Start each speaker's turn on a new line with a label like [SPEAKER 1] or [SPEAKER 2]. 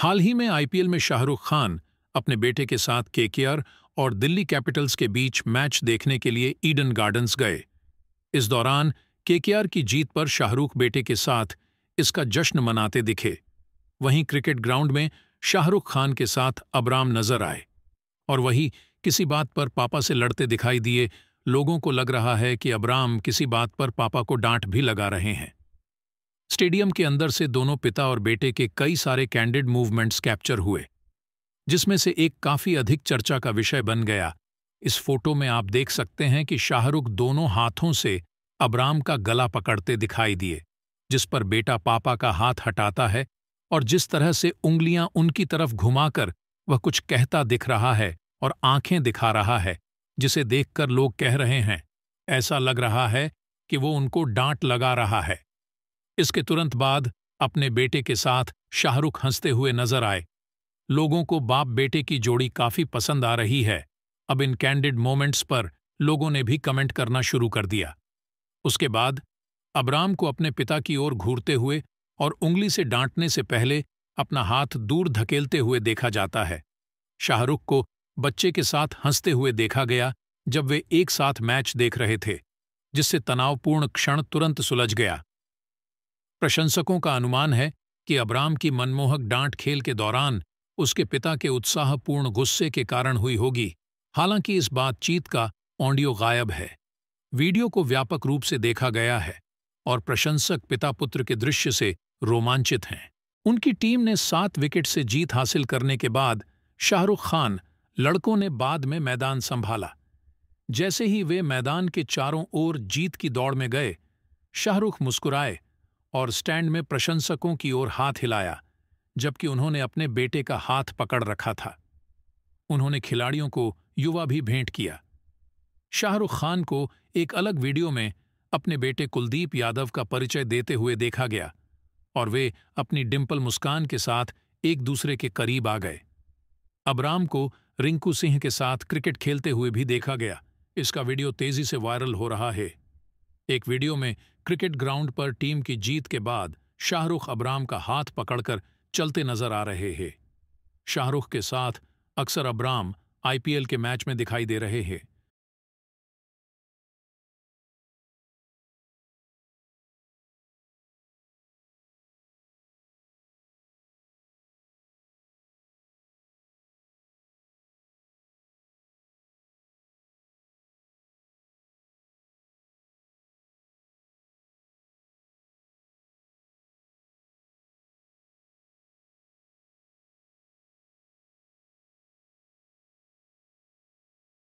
[SPEAKER 1] हाल ही में आईपीएल में शाहरुख खान अपने बेटे के साथ केकेआर और दिल्ली कैपिटल्स के बीच मैच देखने के लिए ईडन गार्डन्स गए इस दौरान केकेआर की जीत पर शाहरुख बेटे के साथ इसका जश्न मनाते दिखे वहीं क्रिकेट ग्राउंड में शाहरुख खान के साथ अबराम नजर आए और वही किसी बात पर पापा से लड़ते दिखाई दिए लोगों को लग रहा है कि अबराम किसी बात पर पापा को डांट भी लगा रहे हैं स्टेडियम के अंदर से दोनों पिता और बेटे के कई सारे कैंडिड मूवमेंट्स कैप्चर हुए जिसमें से एक काफी अधिक चर्चा का विषय बन गया इस फोटो में आप देख सकते हैं कि शाहरुख दोनों हाथों से अबराम का गला पकड़ते दिखाई दिए जिस पर बेटा पापा का हाथ हटाता है और जिस तरह से उंगलियां उनकी तरफ घुमाकर वह कुछ कहता दिख रहा है और आंखें दिखा रहा है जिसे देखकर लोग कह रहे हैं ऐसा लग रहा है कि वो उनको डांट लगा रहा है इसके तुरंत बाद अपने बेटे के साथ शाहरुख हंसते हुए नजर आए लोगों को बाप बेटे की जोड़ी काफी पसंद आ रही है अब इन कैंडिड मोमेंट्स पर लोगों ने भी कमेंट करना शुरू कर दिया उसके बाद अबराम को अपने पिता की ओर घूरते हुए और उंगली से डांटने से पहले अपना हाथ दूर धकेलते हुए देखा जाता है शाहरुख को बच्चे के साथ हंसते हुए देखा गया जब वे एक साथ मैच देख रहे थे जिससे तनावपूर्ण क्षण तुरंत सुलझ गया प्रशंसकों का अनुमान है कि अब्राम की मनमोहक डांट खेल के दौरान उसके पिता के उत्साहपूर्ण गुस्से के कारण हुई होगी हालांकि इस बातचीत का ऑडियो गायब है वीडियो को व्यापक रूप से देखा गया है और प्रशंसक पिता पुत्र के दृश्य से रोमांचित हैं उनकी टीम ने सात विकेट से जीत हासिल करने के बाद शाहरुख खान लड़कों ने बाद में मैदान संभाला जैसे ही वे मैदान के चारों ओर जीत की दौड़ में गए शाहरुख मुस्कुराए और स्टैंड में प्रशंसकों की ओर हाथ हिलाया जबकि उन्होंने अपने बेटे का हाथ पकड़ रखा था उन्होंने खिलाड़ियों को युवा भी भेंट किया शाहरुख खान को एक अलग वीडियो में अपने बेटे कुलदीप यादव का परिचय देते हुए देखा गया और वे अपनी डिम्पल मुस्कान के साथ एक दूसरे के करीब आ गए अबराम को रिंकू सिंह के साथ क्रिकेट खेलते हुए भी देखा गया इसका वीडियो तेजी से वायरल हो रहा है एक वीडियो में क्रिकेट ग्राउंड पर टीम की जीत के बाद शाहरुख अबराम का हाथ पकड़कर चलते नजर आ रहे हैं शाहरुख के साथ अक्सर अबराम आईपीएल के मैच में दिखाई दे रहे हैं